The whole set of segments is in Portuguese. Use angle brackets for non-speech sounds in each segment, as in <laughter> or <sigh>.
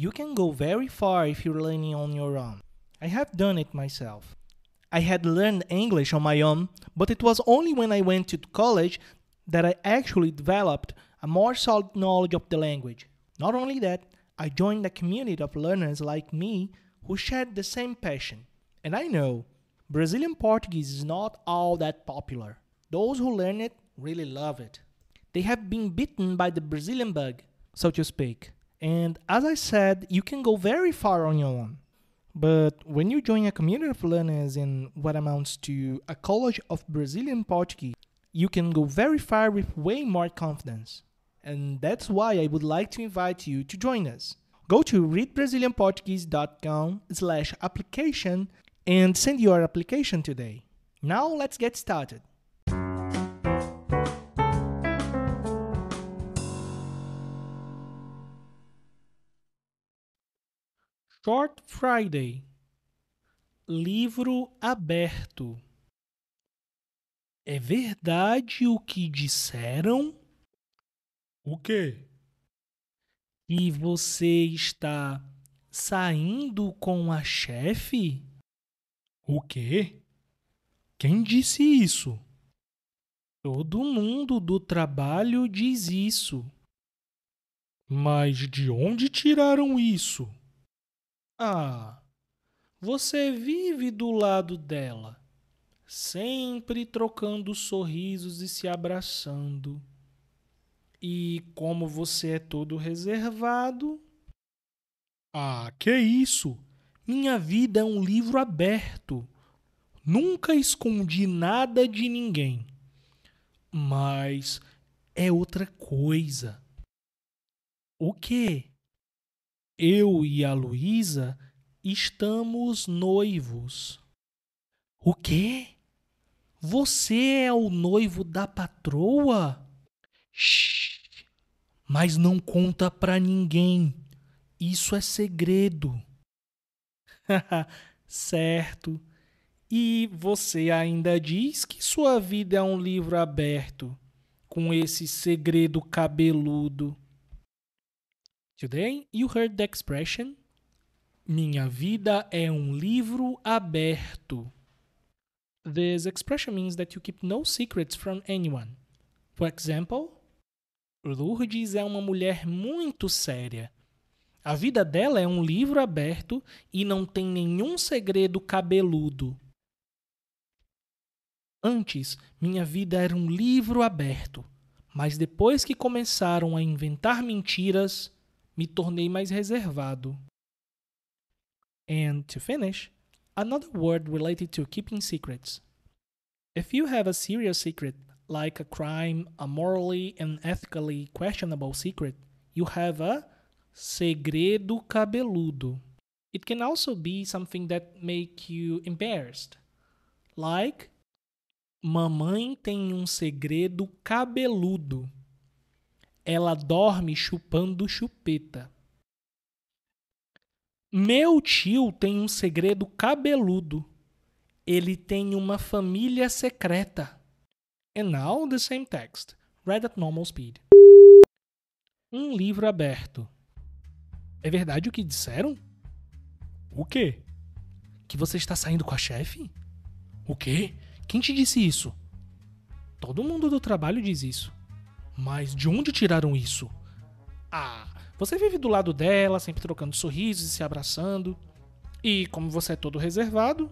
You can go very far if you're learning on your own. I have done it myself. I had learned English on my own, but it was only when I went to college that I actually developed a more solid knowledge of the language. Not only that, I joined a community of learners like me who shared the same passion. And I know, Brazilian Portuguese is not all that popular. Those who learn it really love it. They have been bitten by the Brazilian bug, so to speak. And as I said, you can go very far on your own. But when you join a community of learners in what amounts to a college of Brazilian Portuguese, you can go very far with way more confidence. And that's why I would like to invite you to join us. Go to readbrazilianportuguese.com slash application and send your application today. Now let's get started. Short Friday Livro aberto É verdade o que disseram? O quê? E você está saindo com a chefe? O quê? Quem disse isso? Todo mundo do trabalho diz isso. Mas de onde tiraram isso? Ah, você vive do lado dela, sempre trocando sorrisos e se abraçando. E como você é todo reservado. Ah, que isso! Minha vida é um livro aberto. Nunca escondi nada de ninguém. Mas é outra coisa. O quê? Eu e a Luísa estamos noivos. O quê? Você é o noivo da patroa? Shhh. Mas não conta pra ninguém. Isso é segredo. <laughs> certo. E você ainda diz que sua vida é um livro aberto, com esse segredo cabeludo. Today you heard the expression Minha vida é um livro aberto. This expression means that you keep no secrets from anyone. For example, Lourdes é uma mulher muito séria. A vida dela é um livro aberto e não tem nenhum segredo cabeludo. Antes, minha vida era um livro aberto, mas depois que começaram a inventar mentiras, me tornei mais reservado. And to finish, another word related to keeping secrets. If you have a serious secret, like a crime, a morally and ethically questionable secret, you have a segredo cabeludo. It can also be something that make you embarrassed. Like Mamãe tem um segredo cabeludo ela dorme chupando chupeta. Meu tio tem um segredo cabeludo. Ele tem uma família secreta. And now the same text, read at normal speed. Um livro aberto. É verdade o que disseram? O quê? Que você está saindo com a chefe? O quê? Quem te disse isso? Todo mundo do trabalho diz isso. Mas de onde tiraram isso? Ah, você vive do lado dela, sempre trocando sorrisos e se abraçando. E como você é todo reservado.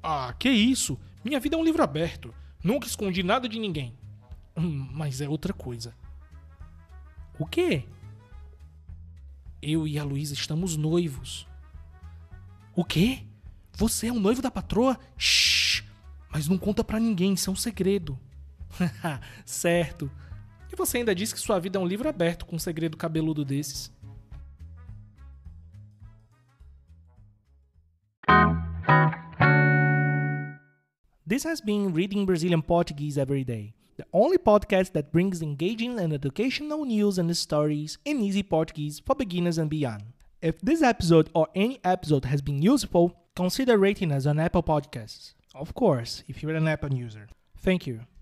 Ah, que isso! Minha vida é um livro aberto. Nunca escondi nada de ninguém. Hum, mas é outra coisa. O quê? Eu e a Luísa estamos noivos. O quê? Você é um noivo da patroa? Shhh! Mas não conta para ninguém, isso é um segredo. <laughs> certo. E você ainda diz que sua vida é um livro aberto com um segredo cabeludo desses. This has been Reading Brazilian Portuguese Every Day, the only podcast that brings engaging and educational news and stories in easy Portuguese for beginners and beyond. If this episode or any episode has been useful, consider rating us on Apple Podcasts. Of course, if you're an Apple user. Thank you.